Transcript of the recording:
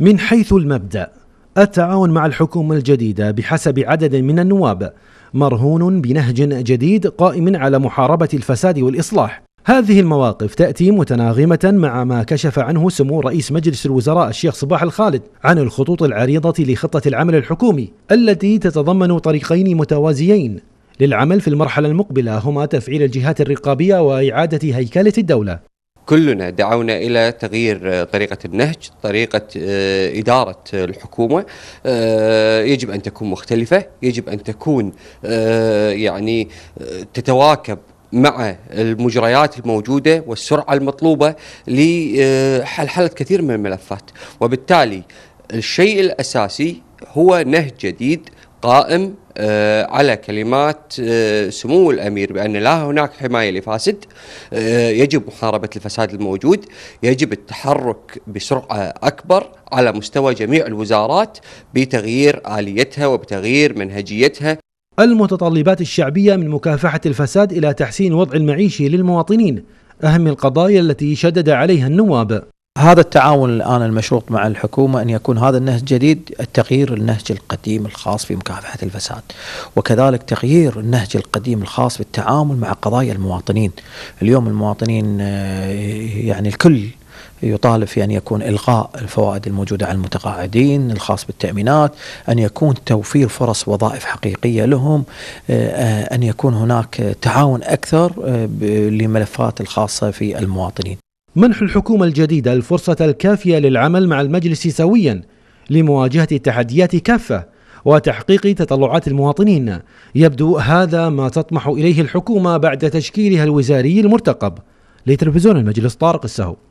من حيث المبدأ التعاون مع الحكومة الجديدة بحسب عدد من النواب مرهون بنهج جديد قائم على محاربة الفساد والإصلاح هذه المواقف تأتي متناغمة مع ما كشف عنه سمو رئيس مجلس الوزراء الشيخ صباح الخالد عن الخطوط العريضة لخطة العمل الحكومي التي تتضمن طريقين متوازيين للعمل في المرحلة المقبلة هما تفعيل الجهات الرقابية وإعادة هيكلة الدولة كلنا دعونا الى تغيير آه، طريقه النهج، طريقه آه، اداره آه، الحكومه يجب ان تكون مختلفه، يجب ان تكون يعني تتواكب مع المجريات الموجوده والسرعه المطلوبه لحل كثير من الملفات، وبالتالي الشيء الاساسي هو نهج جديد قائم آه، على كلمات آه، سمو الامير بان لا هناك حمايه لفاسد آه، يجب محاربه الفساد الموجود، يجب التحرك بسرعه اكبر على مستوى جميع الوزارات بتغيير اليتها وبتغيير منهجيتها. المتطلبات الشعبيه من مكافحه الفساد الى تحسين وضع المعيشي للمواطنين اهم القضايا التي شدد عليها النواب. هذا التعاون الآن المشروط مع الحكومة أن يكون هذا النهج الجديد تغيير النهج القديم الخاص في مكافحة الفساد وكذلك تغيير النهج القديم الخاص في التعامل مع قضايا المواطنين اليوم المواطنين آه، يعني الكل يطالب في ان يكون الغاء الفوائد الموجوده على المتقاعدين الخاص بالتامينات، ان يكون توفير فرص وظائف حقيقيه لهم، آه، آه، ان يكون هناك تعاون اكثر لملفات الخاصه في المواطنين. منح الحكومة الجديدة الفرصة الكافية للعمل مع المجلس سويا لمواجهة التحديات كافة وتحقيق تطلعات المواطنين يبدو هذا ما تطمح إليه الحكومة بعد تشكيلها الوزاري المرتقب لتلفزيون المجلس طارق السهو